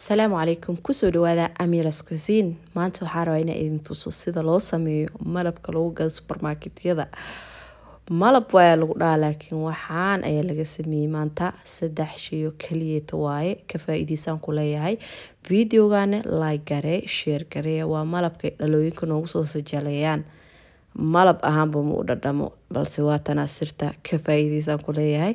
asalaamu calaykum kusoo dhawaada amiras kusiin maanta waxaa rabaa inaa idin tuso sida loo sameeyo malabka lagu gado supermarketyada malab waa lagu dhaha laakiin waxaan ayaa laga sameeyey maanta saddex sheyo kaliyeeta waaye ka faa ku leeyahay videogana like garee sheer garee waa malabka dhalooyinka noogu soo sajaleeyaan malab ahaanba ma u dhadhamo balse waa tanaasirta ka faa ku leeyahay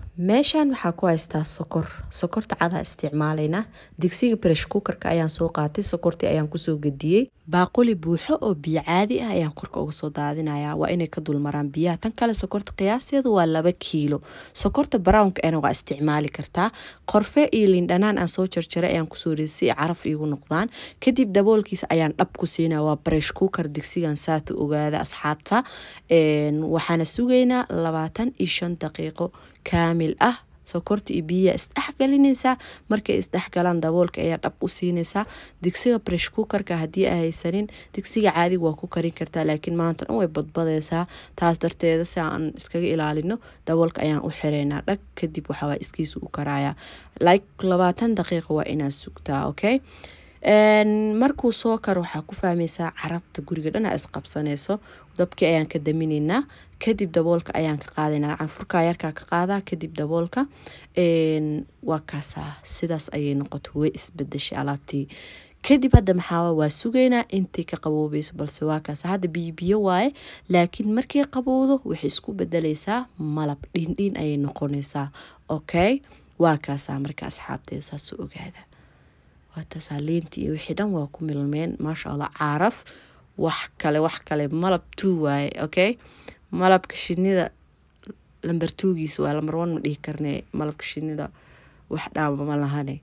meeshaan waxaa ku haystaa sokor sokorta cadaa isticmaalaynaa digsiga bresh kukarka ayaan soo qaatay sokortii ayaan kusoo gediyey baaquli buuxo oo biyo caadi ah ayaan korka uga soo daadinayaa waa inay ka dulmaraan biyaha tan kale sokorta qiyaasteedu waa laba kiilo sokorta brownka ana waa isticmaali kartaa qorfe iyo lindhanaan aan soo jarjaray ayaan kusoo riday si caraf iigu noqdaan kadib dhaboolkiisa ayaan dhab ku siinaya waa bresh kukar digsigan saata ogaada asxaabta waxaana sugaynaa labaatan iyo shan daqiiqo kaamil kaamil ah sokorta iyo biyaa isdhexgalinaysaa markay isdhexgalaan daboolka ayaa dhab u siinaysaa digsiga brish kukarka haddii a haysanin digsiga caadiga waa ku karin kartaa laakiin maanta dhan way badbadaysaa taas darteeda si aan iskaga ilaalino daboolka ayaan u xireynaa dhag kadib waxawaa iskiisu u karaaya like labaatan daqiiqa waa inaad sugtaa okay markuu soo kar waxaa ku fahmaysaa carabta guriga dhan a isqabsanayso dabki ayaan ka daminaynaa kadib daboolka ayaan ka qaadanaa canfurka yarkaa ka qaadaa kadib daboolka waa kaasaa sidaas ayay noqota way isbadashay alaabtii kadib hadda maxaa waa sugaynaa intay ka qaboobayso balse waa kaas hadda biyobiyo waaye laakiin markay qabowdo waxay isku bedelaysaa malab dhindhiin ayay noqonaysaa okay waa kaasaa marka asxaabteeda saasuu ogaada waa tasaa leentii iyo wixii dhan waa ku milmeen maasha allah caaraf wax kale wax kale malab two waaye okay malabka shinida lamber twogiisa waa lamber one ma dhihi karne malabka shinida wax dhaama ma lahane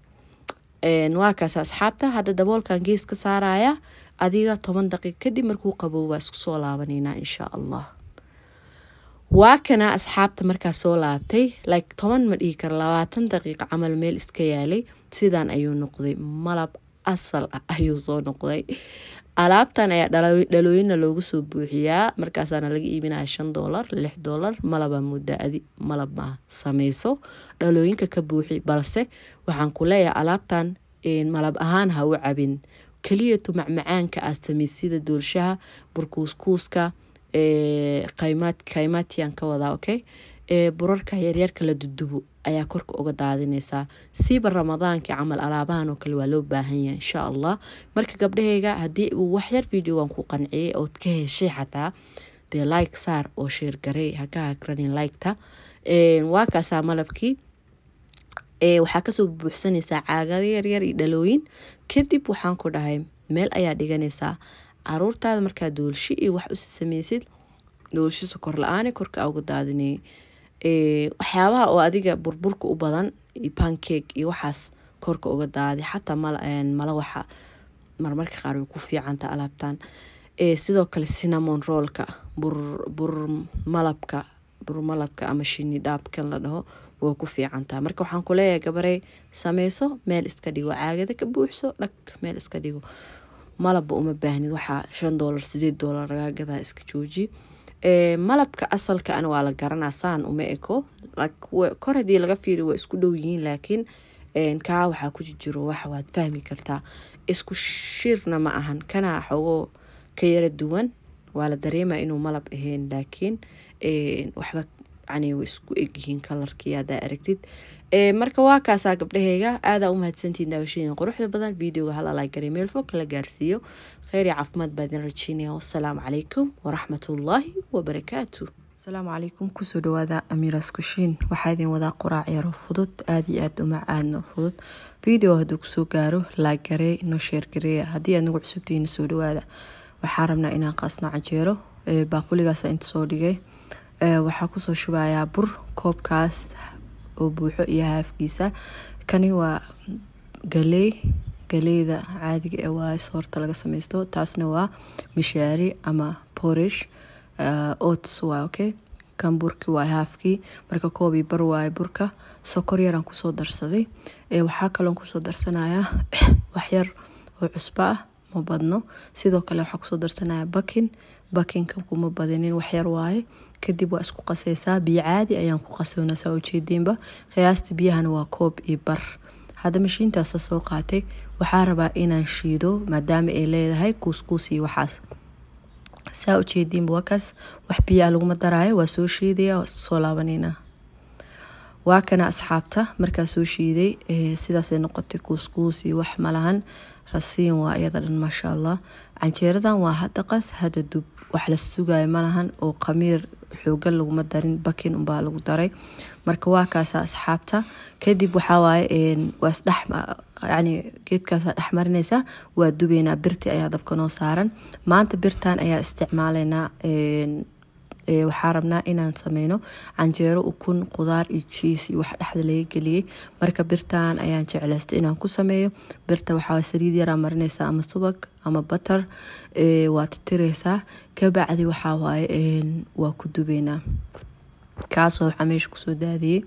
waa asxaabta hadda daboolkan gees ka saaraya adiga toban daqiiq kadib markuu qabo waa isku soo laabaneynaa insha allah waa kana asxaabta markaa soo laabtay like toban ma dhihi karo labaatan daqiiqa camal meel iska yaalay sidaan ayuu noqday malab asal ah ayuu soo noqday alaabtan ayaa dhalooyina loogu soo buuxiyaa markaasaana laga iibinaya shan dolar lix dolar malaba muddaadi adi ma samayso dhalooyinka ka buuxi balse waxaan ku leeyahay alaabtan malab ahaan ha u cabin keliyatu macmacaanka astamay doolshaha burkuuskuuska kaymaadkaymaatiyan ka wadaa okay burarka yaryarka la dudubo ayaa korka uga daadineysaa siiba ramadaanki camal alaabahan oo kale waa loo baahan yahay insha allah marka gabdhahayga haddii uu waxyar videogan ku qanciyay ood ka heshay xataa dee like saar oo sheergarey haka hakranin liketa waa kaasaa malabkii waxaa kasoo buuxsanaysaa caagado yaryar iyo dhalooyin kadib waxaan ku dhahay meel ayaa dhiganaysaa caruurtaada markaa doolshi iyo wax usi samaysid doolshi sokor la-aane korka uga daadinayay waxyaabaha oo adiga burburka u badan pancake iyo waxaas korka uga daadi xataa mala waxa marmarka qaar way ku fiicanta alaabtan sidoo kale cinamon rollka burmalabka burmalabka ama shini dhaabkan la dhaho waa ku fiicantaa marka waxaan ku leeyahay gabarey sameyso meel iska dhigo caagada ka buuxso dhag meel iska dhigo malabba uma baahnid waxaa shan doolar sideed doolar lagaa gadaa iska jooji malabka asalka asalkaan waa la garanaa saan uma eko kor hadii laga fiiri waa isku dhow yihiin laakiin kaa waxaa ku jijiro waxa waad fahmi kartaa isku shirna ma ahan kanaa xogoo ka yara duwan waa la dareema inuu malab ahayn laakiin waxba yani way isku egyihiin kalarkii haddaa aragtid marka waa kaasaa gabdhaheyga aadaa umahadsantiin daawashadiin quruxda badan videoga halalaagarey meel fog kala gaarsiiyo kheyri caafimaad baa rajeynaya wasalaamu calaykum waraxmatullaahi wabarakaatu asalaamu calaykum kusoo dhawaada amiiras kushiin waxaa idin wadaa quraac yaro fudud aada iyo aada uma caadno fudud video hadduu kusoo gaaro laaggarey no sheergareeya haddii aad nagu cusubtihiina soo dhawaada waxaa rabnaa inaan qaasno canjeero baaquligaasa inta soo dhigay waxaa kusoo shubayaa bur koobkaas oo buuxo iyo haafkiisa kani waa galey galeyda caadiga ee ah waa soorta laga sameysto taasna waa mishaari ama borish uh, oats waa okay kan burki waa haafkii marka koobii bar waaye burka sokor yaran kusoo darsaday ee waxaa kaloon kusoo darsanayaa waxyar oo cusbo ah ma badno sidoo kale waxaa kusoo darsanaya bakin bakinka kuma badinin waxyar waaye kadib waa isku qaseysaa biyo caadi ayaan ku qasoona saa ujeediinba qiyaasta biyahana waa koob iyo bar hadda mashiintaasa soo qaatay waxaa rabaa inaan shiido maadaama ay leedahay kuuskuus iyo waxaas saa ujeediinba waakaas wax biyaa ah laguma daraayo waa soo shiidaya soo laabanayna waa kana asxaabta markaa soo shiiday eh, sidaasay noqotay kuuskuus iyo wax malahan rasiin waa iyada dhan maasha allah canjeeradan waa hadda qas hadda dub wax la sugayo malahan oo khamiir xooga laguma darin bakin unbaa lagu daray marka waa kaasa asxaabta kadib waxaawaaye waxawaaye waasdhyn geedkaasa dhexmarinaysa waa dubeynaa birti ayaa dabka noo saaran maanta birtan ayaa isticmaaleynaa waxaa rabnaa inaan sameyno canjeero ukun qudaar iyo jiis iyo wax dhexda laga geliyey marka birtan ayaan jeclaystay inaan ku sameeyo birta waxaa saliid yaraa marinaysaa ama subag ama batar waa titireysaa kabacdi waxaa waaye waa ku dubeynaa kaasoo waxaa meesha kusoo daadiyey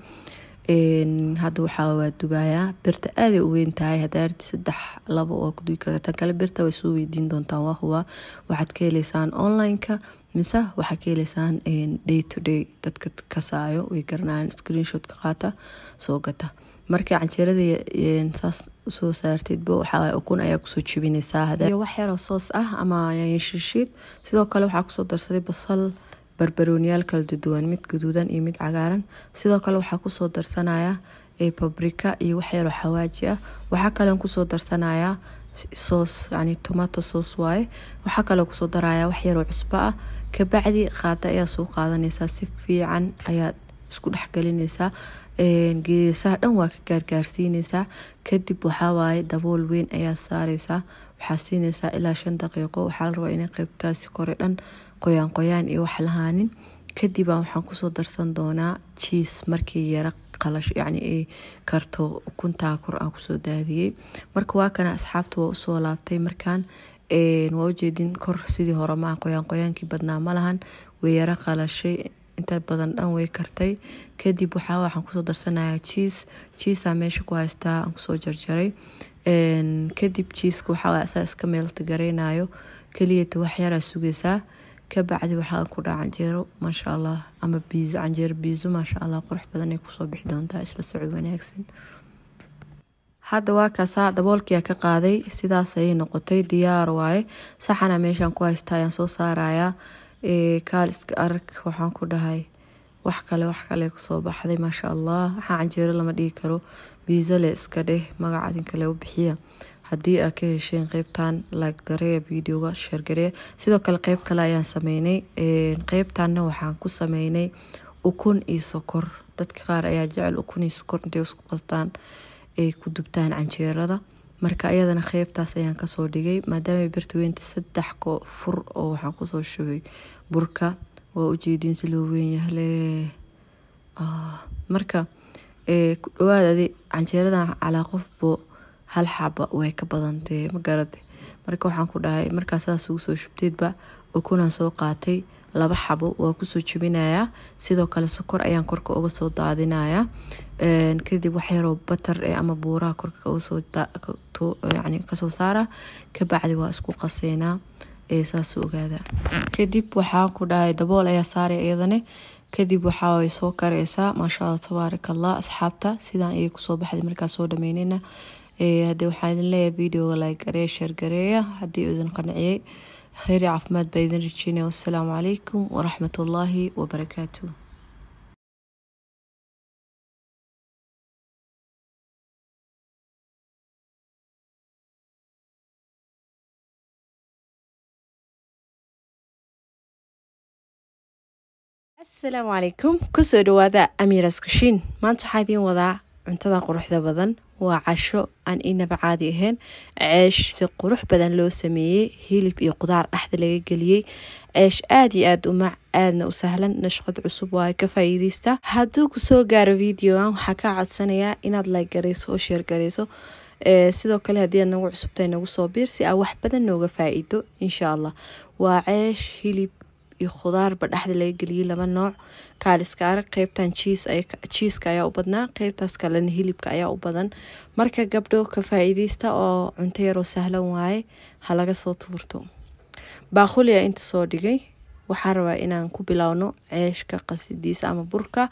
hadda waxaa waa dubaayaa birta aaday u weyn tahay haddaa arti saddex laba waa ku duwi kartaa tan kale birta way soo weydiin doontaan waa hubaa waxaad ka heleysaan online mise waxaa ka heleysaan day to day dadka kasaayo way garanayaan screenshotka qaata soo gata markii canjeerada saas usoo saarteedba waxaa ukun ayaa kusoo jebinaysaa wax yaroo soos ah ama shiishiid sidoo kale waxaa kusoo darsaday basal barbarooniyaal kala duduwan mid guduudan iyo mid cagaaran sidoo kale waxaa kusoo darsanaya babrika iyo wax yaroo xawaaji ah waxaa kalen kusoo darsanayaa soos yani tomato soos waaye waxaa kaloo kusoo daraya wax yaroo cusbo ah kabacdi qaada ayaa soo qaadanaysaa si fiican ayaad isku dhexgelinaysaa geesaha dhan waa ka gaargaarsiinaysaa kadib waxawaaye dabool weyn ayaa saaraysaa waxaa siinaysaa ilaa shan daqiiqo waxaa la rabaa inay qaybtaasi kore dhan qoyaan qoyaan iyo wax lahaanin kadibaa waxaan kusoo darsan doonaa jiis markii yara qalasho yacni ay karto ukuntaa kor aan kusoo daadiyey marka waa kana asxaabta waa usoo laabtay markaan waa ujeedin kor sidii hore ma qoyaan qoyaankii badnaa malahan way yara qalashay inta badan dhan way kartay kadib waxaa waxaan kusoo darsanaya jiis jiisaa meesha ku haystaa aan kusoo jarjaray kadib jiiska waxaa asaa iska meelta gareynayo keliyata waxyaraa sugaysaa kabacdi waxaa ku dhaca canjeero maasha allah ama biizo canjeero biizo maasha allah qurux badanay kusoo bixi doontaa isla socod wanaagsan hadda waa kaasaa daboolkiyaa ka qaaday sidaas ayay noqotay diyaar waaye saxana meeshaan ku haystaa ayaan soo saarayaa kaal arag waxaan ku dhahay wax kale wax kale kusoo baxday maasha allah waxaa canjeero lama dhigi karo biizale iska dheh magaca idinkale u bixiya haddii aad ka hesheen qeybtan laggareeya videoga sheergareeya sidoo kale qeyb kale ayaan sameynay qeybtanna waxaan ku sameynay ukun iyo sokor dadka qaar ayaa jecel ukun iyo sokor intay isku qastaan ay ku dubtaan canjeerada marka iyadana qeybtaas ayaan kasoo dhigay maadaama birta weynta saddex fur oo waxaan kusoo shubay burka waa ujeediin si loo weynyahle ah, marka eh, ku dhawaad canjeerada calaa qofbo hal xaba way ka badantee ma garate marka waxaan ku dhahay markaa saas ugu soo shubteedba ukunaan soo qaatay laba xabo waa kusoo jabinayaa sidoo kale sokor ayaan korka uga soo daadinayaa kadib waxyaroo batar eh, ama buuraha korkakasoo eh, saara kabacdi waa isku qaseenaa saas ogaada kadib waxaan ku dhahay dabool ayaa saaray iyadane kadib waxaa soo kareysaa maasha alla asxaabta sidaan ayay kusoo baxday markaa soo dhameyneyna hadee waxaan idin leeyahay videoga like gareeya haddii idin qanciyey خيري عفمات بايدن ريتشينا والسلام عليكم ورحمة الله وبركاته السلام عليكم كسر وذا أميرة سكشين ما أنت حاذين وضع عن تضاق روح ذا بضن waa casho aan inaba caadi ahayn ceesh si qurux badan loo sameeyey hilib iyo qudaar dhexda laga geliyey ceesh aad iyo aad umac aadna u sahlan nashqad cusub waa ka faa'iideysta hadduu kusoo gaaro videogan waxaa kaa codsanayaa inaad like oo sheer garayso sidoo kale haddii aad nagu cusubtay nagu soo biir si aa wax badan nooga faa'iido insha allah waa ceesh hilib iyo khudaarba dhexda laga geliyey laba nooc kaaliskaara qeybtan jiiska ayaa u badnaa qeybtaas kalena hilibka ayaa u badan marka gabdho ka faa oo cunto yaroo sahlan waaye ha laga soo tuurto baaquli inta soo dhigay waxaa rabaa inaan ku bilaawno ceeshka qasidiisa ama burka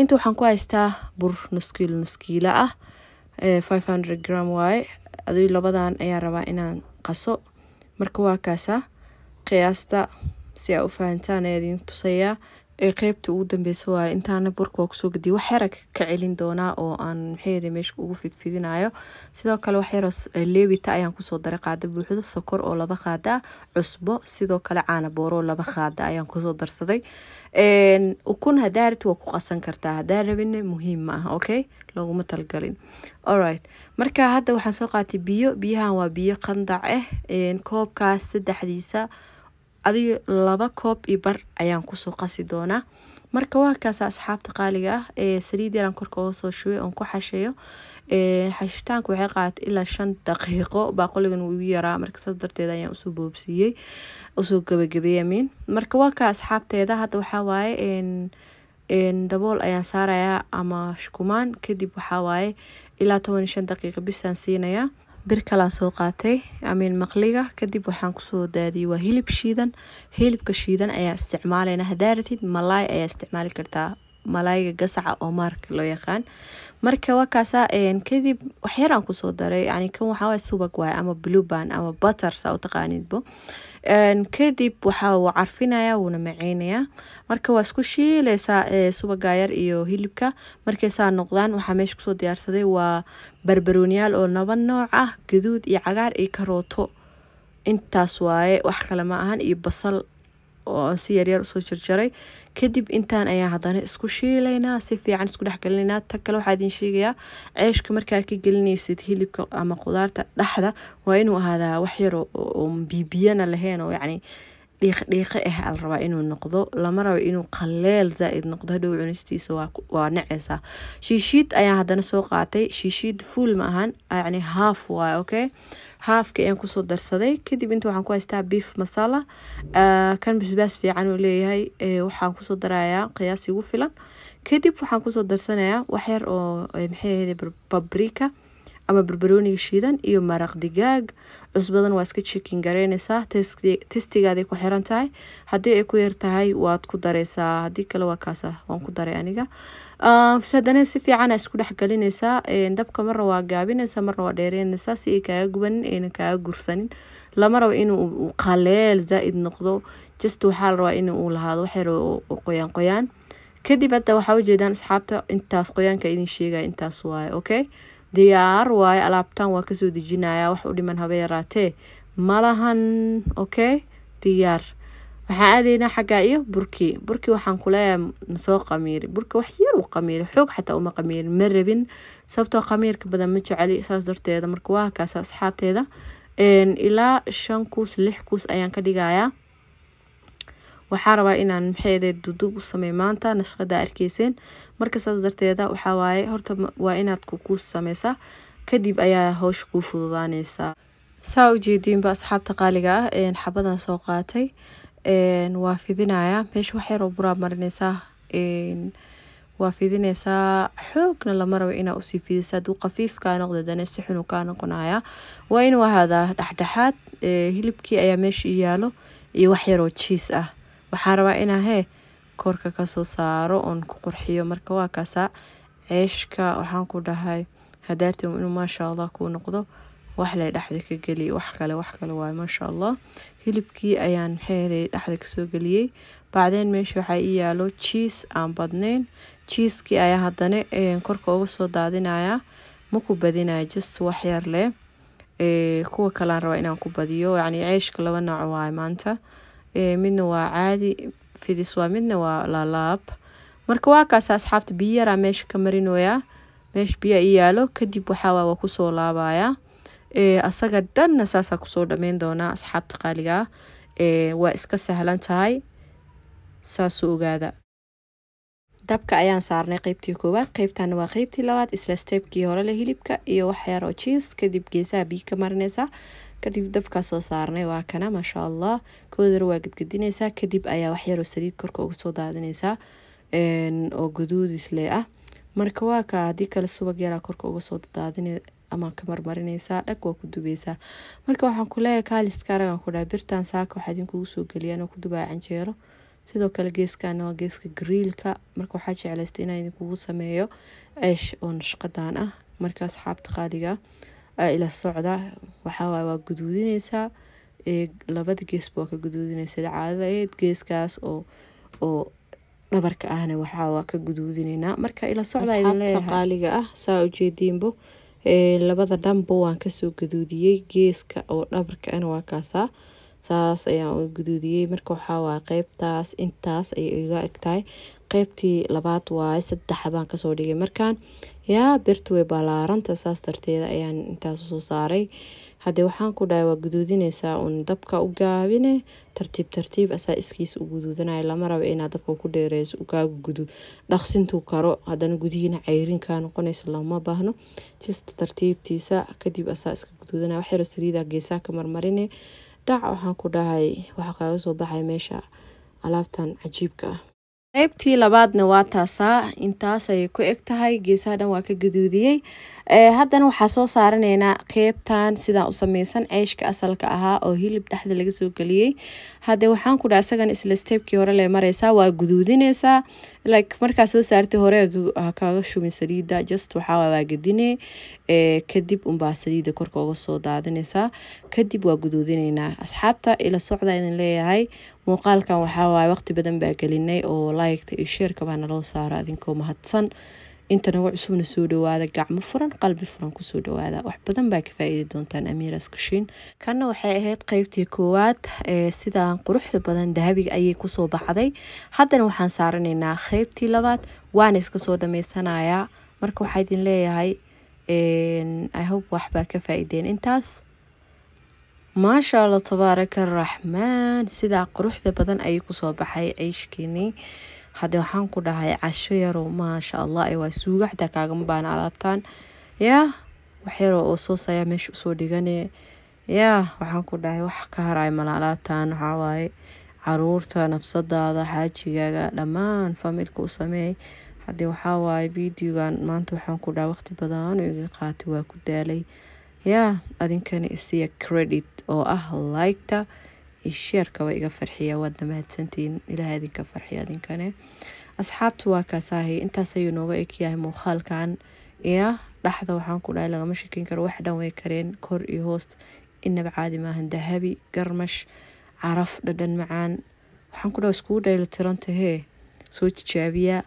inta waxaan ku haystaa bur nuskiilo nuskiila ah five hundred gram waaye adu labadan ayaa rabaa inaan qaso marka waa kaasaa qiyaasta si aa u fahantaan tusayaa ee qeybta ugu dambeysa waaye intaana burka kusoo gediye wax yara ka celin doonaa oo aan maxeeda meesha ugu fidfidinayo sidoo kale wax yaro leebita ayaan kusoo daray qaada buuxdo sokor oo laba qaada cusbo sidoo kale caana laba qaada ayaan kusoo darsaday ukun hadaa rabti waa ku qasan kartaa hadaa rabina muhiim ma ah okay looguma talgalin alright marka hadda waxaan soo qaatay biyo biyahan waa biyo qandac ah eh. koobkaas saddexdiisa adiga laba koob iyo bar ayaan kusoo qasi doonaa marka waa kaasa asxaabta qaaliga ah ee saliid yaraan korka oo soo shubay oon ku xasheeyo xashitaanku waxay qaadata ilaa shan daqiiqo baaqoligan wuu yaraa marka saas darteed ayaan usoo boobsiiyey usoo gabagabeeyay amiin marka waa asxaabteeda hadda waxaa dabool ayaan saarayaa ama shkumaan kadib waxaa waaye ilaa toban iyo shan daqiiqo bisaan siinayaa bir kalaa soo qaatay amiin maqliga kadib waxaan kusoo daadiyey waa hilib shiidan hilibka shiidan ayaa isticmaalayna hadaa ratid malaay ayaa isticmaali kartaa malayga gasaca oo maarka loo yaqaan marka waa kadib waxyaraan kusoo daray yani kan waxaa subag waay ama blueban ama butter saa u taqaaniidbo kadib waxaa wuu carfinaya wuuna maceynaya marka waa isku shiilaysaa e, subaga yar iyo hilibka markay saa noqdaan waxaa meesha kusoo diyaarsaday waa barbarooniyaal oo laba nooc ah gaduud iyo cagaar iyo karooto intaas waaye wax kale ma ahan iyo basal oo si yaryar usoo jarjaray kadib intaan ayaa hadana isku shiilaynaa si fiican isku dhex ta kale waxaa idin sheegayaa ceeshka markaa ka gelinaysid hilibka ama qudaarta dhexda waa inuu ahaadaa wax yar oo bibiyana lahayn oo yacni dhiiqdhiiqe ah al rabaa inuu noqdo lama rabo inuu qaleel zaa'id noqdo hadhow cunistiisa waa neceysaa shiishiid ayaa haddana soo qaatay shiishiid fuul ma ahan yacni haaf waay okay haafka ayaan kusoo darsaday kadib inta waxaan ku haystaa beef masala kan bisbaas fiican uu leeyahay waxaan kusoo darayaa qiyaasi ugu filan kadib waxaan kusoo darsanayaa waxyar oo maxay ahayd babrika ama barbarooniga shiidan iyo maraq digaag cusbadan waa iska jikin gareynaysaa testigaaday ku xiran tahay haddii ay ku yar tahay waad ku dareysaa haddii kale waa kaasa waan ku daray aniga sadane si fiicana isku dhexgelinaysaa dabka marna waa gaabinaysaa marna waa dheereynaysaa si ay kaaga gubanin ayna kaaga gursanin lama rabo inuu qaleel zaa-id noqdo just waxaa la rabaa in uu lahaado wax qoyaan qoyaan kadib hadda waxaa ujeedaan asxaabta intaas qoyaanka idin sheegaya intaas waaye okay diyaar waaye alaabtan waa kasoo dejinayaa wax u dhiman haba yaraatee malahan okay diyaar waxaan aadeynaa xaggaa iyo burkii burkii waxaan kuleeyahay masoo qamiiri burki wax yar u qamiiri xoog xataa uma qamiirin ma rabin sababtoo qamiirka badan ma jeceli saas darteeda marka waa kaasa asxaabteeda ilaa shan kuus lix kuus ayaan ka dhigayaa waxaa rabaa inaan maxeedeed duduub u sameey maanta nashqada arkeyseen marka saas darteeda waxaa horta waa inaad kukuus sameysaa kadib ayaa hawsha kuu fududaaneysaa saa ujeediinba asxaabta qaaliga ah xabadan soo qaatay een waa fidinayaa meesha wax yaroo buraa marineysaa waa fidineysaa xoogna lama rabo inaa usii fidisa hadduu qafiif kaa noqdadane si xunu kaa noqonaya waa inuu ahaadaa dhexdhexaad hilibkii ayaa meesha u yaalo iyo wax yaroo jiis ah waxaa rabaa inaa hee korka kasoo saaro oon ku qurxiyo marka waa kaasaa ceeshka waxaan ku dhahay hadaartan inuu maasha allah kuu noqdo wax le dhexda ka geliy wax kale wax kale waaye maasha allah hilibkii ayaan maxeeday dhexda kasoo geliyey bacdeen meesha waxaa ii yaalo jiis aan badnayn jiiskii ayaa haddana korka uga soo daadinayaa ma ku badinaya jist waxyar leh kuwa kalean rabaa inaan ku badiyo yacni ceeshka laba nooc waaye maanta Eh, midna waa caadi fidis waa midna waa lalaab marka waa kaas asxaabta biyo yaraa meesha ka marinoyaa meesha i yaalo kadib waxaawaa waa kusoo laabaya eh, asaga dhanna saasaa kusoo dhameyn doonaa asxaabta qaaligaa eh, waa iska sahlan tahay saasuu ogaada dabka ayaan saarnay qeybtii koowaad qeybtana waa qeybtii labaad isla steebkii hore le hilibka iyo waxyaaro jeans kadib geesaha biyo ka marinaysaa kadib dabkaa soo saarnay waa kana maasha allah koodar waa gadgadinaysaa kadib ayaa waxyaroo saliid korka uga soo daadinaysaa oo guduud isle ah marka waa ka haddii kale subag yaraa korka uga soo daadin ama ka marmarinaysaa dhag waa ku dubaysaa marka waxaan ku kaaliska aragan ku birtan saaka waxaa idinkugu soo geliyaan oo ku dubaa canjeero sidoo kale geeskaana waa geeska griilka marka waxaa jeclaystay inaan idinkugu sameeyo ceesh oo nashqadaan ah marka asxaabta qaaliga ah. Ah, ila socda waxawaaye waa guduudineysaa labada geesba waa ka gaduudineysa caadadaed geeskaas oo oo dhabarka ahna waxaa waa ka guduudineynaa marka ila socdaa ah saa ujeediinbo labada dhanba waan kasoo gaduudiyey geeska oo dhabarka ana waa kaasaa saas ayaan u guduudiyey marka waxaa qeybtaas intaas ayay iga egtahay qeybtii labaad waaye saddexa kasoo dhigay markaan yaa birtu way baalaaranta saas darteeda ayaan intaas usoo saaray haddee waxaan ku dhahay waa guduudinaysaa uun dabka u gaabine tartiib tartiib asaa iskiis u guduudanaya lama rabo inaa dabka ku dheereyso ukaagu gudu dhaqsintuu karo haddana gudihiina cayrinkaa noqonayso lama baahno jist tartiibtiisa kadib asaa iska guduudanaya wax saliidaa geesaa ka marmarine dhac waxaan ku dhahay waxa kaaga soo baxay meesha alaabtan cajiibka ah qaybtii labaadna waa taasaa intaas ayay ku eg tahay geesaha dhan waa ka gaduudiyey eh, haddana waxaa soo saaranaynaa qeybtan sidaa u sameysan ceyshka asalka ahaa oo hilib dhexda laga soo geliyey haddee waxaan ku dhaha isagan isla steebkii hore le mareysaa waa guduudineysaa like markaa soo saartay hore ah, kaaga shubin saliida just waxaa waa gadine eh, kadib unbaa saliida korka uga soo daadineysaa kadib waa guduudineynaa asxaabta ila socda idin leeyahay muuqaalkan waxaa waqti badan baa gelinay oo laayigta iyo sheerka baana loo saara adinkoo mahadsan inta nagu cusubna soo dhawaada gacmo furan qalbi furan kusoo dhawaada wax badan baa ka faa'iidi doontaan amiiras kushiin kanna waxay ahayd qeybtii koowaad ee sidaan quruxda badan dahabiga ayay kusoo baxday haddana waxaan saaranaynaa qeybtii labaad waana iska soo dhamaysanayaa marka waxaa idin leeyahay ihope waxbaa ka faa'iideen intaas maasha allah tabaaraka raxmaan sidaa quruxda badan ayuu kusoo baxay ciishkiinii haddii waxaan ku dhahay casho yarow maasha allah waa suugaxda kaagama baana alaabtaan yaa wax yaroo oo soosaya meesha usoo dhigane yaa waxaan ku dhahay wax ka haray mala alaabtaan waxaa caruurta nafsadaada xaajigaaga dhammaan faamilka u sameey haddii waxaa videogan maanta waxaan ku dhahay waqti badan iga qaati waa ku daalay yaa adinkana isiya credit oo ah like-ta iyo sheerka iga farxiya waad mahadsantihiin ilaahay idinka farxiya adinkane asxaabta waa kaasaahay intaas ayuu nooga eg yahay muuqaalkan yaa dhaxda waxaan ku dhahay lagama shekeyn karo wax dhan way kareen kor iyo hoost inaba caadi maahan dahabi garmash caraf dhadhan macaan waxaan ku dhaha iskugu dheelitiranta soo tijaabiya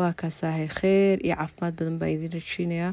waa kaasaahay kheer iyo caafimaad badan baa idin rajeynayaa